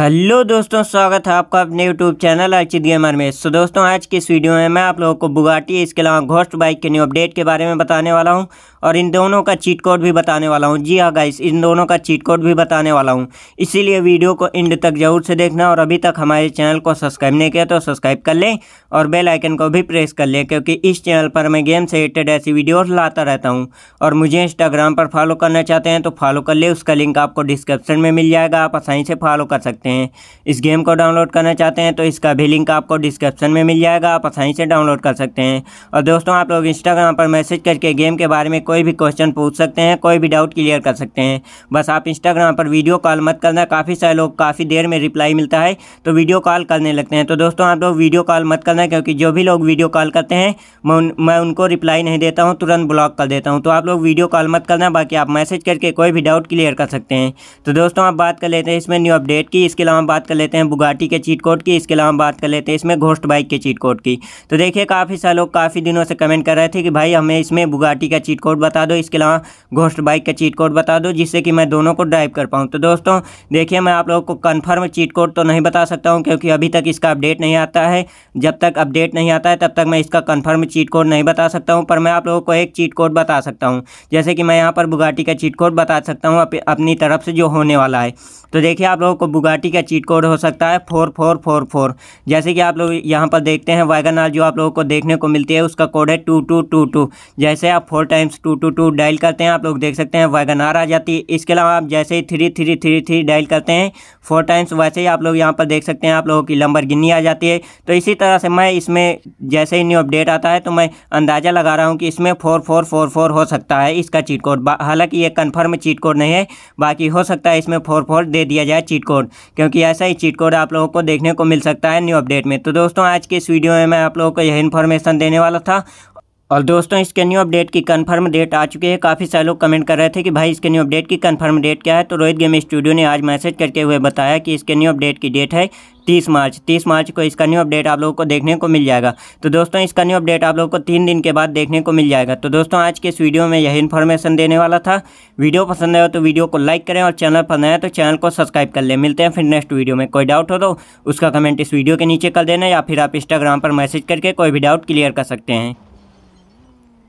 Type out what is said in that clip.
hello दोस्तों स्वागत है आपका अपने यूट्यूब चैनल अर्चित गेमर में सो दोस्तों आज की इस वीडियो में मैं आप लोगों को बुगाटी इसके अलावा घोस्ट बाइक के न्यू अपडेट के बारे में बताने वाला हूं और इन दोनों का चीट कोड भी बताने वाला हूं जी हाँ गाइस इन दोनों का चीट कोड भी बताने वाला हूँ इसीलिए वीडियो को एंड तक जरूर से देखना और अभी तक हमारे चैनल को सब्सक्राइब नहीं किया तो सब्सक्राइब कर लें और बेलाइकन को भी प्रेस कर लें क्योंकि इस चैनल पर मैं गेम से रिलेटेड ऐसी वीडियोज़ लाता रहता हूँ और मुझे इंस्टाग्राम पर फॉलो करना चाहते हैं तो फॉलो कर लें उसका लिंक आपको डिस्क्रिप्शन में मिल जाएगा आप आसानी से फॉलो कर सकते हैं हैं इस गेम को डाउनलोड करना चाहते हैं तो इसका भी लिंक आपको डिस्क्रिप्शन में मिल जाएगा आप आसानी से डाउनलोड कर सकते हैं और दोस्तों आप लोग इंस्टाग्राम पर मैसेज करके गेम के बारे में कोई भी क्वेश्चन पूछ सकते हैं कोई भी डाउट क्लियर कर सकते हैं बस आप इंस्टाग्राम पर वीडियो कॉल मत करना काफ़ी सारे लोग काफ़ी देर में रिप्लाई मिलता है तो वीडियो कॉल करने लगते हैं तो दोस्तों आप लोग वीडियो कॉल मत करना क्योंकि जो भी लोग वीडियो कॉल करते हैं मैं मैं उनको रिप्लाई नहीं देता हूँ तुरंत ब्लॉक कर देता हूँ तो आप लोग वीडियो कॉल मत करना बाकी आप मैसेज करके कोई भी डाउट क्लियर कर सकते हैं तो दोस्तों आप बात कर लेते हैं इसमें न्यू अपडेट की इसके इसके अलावा बात कर लेते हैं बुगाटी के चीट कोड की इसके अलावा बात कर लेते हैं इसमें घोस्ट बाइक के चीट कोड की तो देखिए काफ़ी सारे लोग काफ़ी दिनों से कमेंट कर रहे थे कि भाई हमें इसमें बुगाटी का चीट कोड बता दो इसके अलावा घोस्ट बाइक का चीट कोड बता दो जिससे कि मैं दोनों को ड्राइव कर पाऊँ तो दोस्तों देखिए मैं आप लोगों को कन्फर्म चीट कोड तो नहीं बता सकता हूँ क्योंकि अभी तक इसका अपडेट नहीं आता है जब तक अपडेट नहीं आता है तब तक मैं इसका कन्फर्म चीट कोड नहीं बता सकता हूँ पर मैं आप लोगों को एक चीट कोड बता सकता हूँ जैसे कि मैं यहाँ पर बुगाटी का चीट कोड बता सकता हूँ अपनी तरफ से जो होने वाला है तो देखिए आप लोगों को बुगाटी पार्टी का चीट कोड हो सकता है फोर फोर फोर फोर जैसे कि आप लोग यहाँ पर देखते हैं वैगन आर जो आप लोगों को देखने को मिलती है उसका कोड है टू टू टू टू जैसे आप four times two two two dial करते हैं आप लोग देख सकते हैं वैगन आर आ जाती है इसके अलावा आप जैसे ही three three three three dial करते हैं फोर टाइम्स वैसे ही आप लोग यहाँ पर देख सकते हैं आप लोगों की लंबर गिनी आ जाती है तो इसी तरह से मैं इसमें जैसे ही न्यू अपडेट आता है तो मैं अंदाज़ा लगा रहा हूँ कि इसमें फोर फोर फोर फोर हो सकता है इसका चीट कोड हालांकि ये कन्फर्म चीट कोड नहीं है बाकी हो सकता है इसमें फोर फोर दे दिया जाए चीट कोड क्योंकि ऐसा ही चीट कोड आप लोगों को देखने को मिल सकता है न्यू अपडेट में तो दोस्तों आज के इस वीडियो में मैं आप लोगों को यह इन्फॉर्मेशन देने वाला था और दोस्तों इसके न्यू अपडेट की कंफर्म डेट आ चुकी है काफ़ी सारे लोग कमेंट कर रहे थे कि भाई इसके न्यू अपडेट की कंफर्म डेट क्या है तो रोहित गेम स्टूडियो ने आज मैसेज करके हुए बताया कि इसके न्यू अपडेट की डेट है तीस मार्च तीस मार्च को इसका न्यू अपडेट आप लोगों को देखने को मिल जाएगा तो दोस्तों इसका न्यू अपडेट आप लोगों को तीन दिन के बाद देखने को मिल जाएगा तो दोस्तों आज के इस वीडियो में यही इन्फॉर्मेशन देने वाला था वीडियो पसंद आया तो वीडियो को लाइक करें और चैनल पसंद आया तो चैनल को सब्सक्राइब कर लें मिलते हैं फिर नेक्स्ट वीडियो में कोई डाउट हो तो उसका कमेंट इस वीडियो के नीचे कर देना या फिर आप इंस्टाग्राम पर मैसेज करके कोई भी डाउट क्लियर कर सकते हैं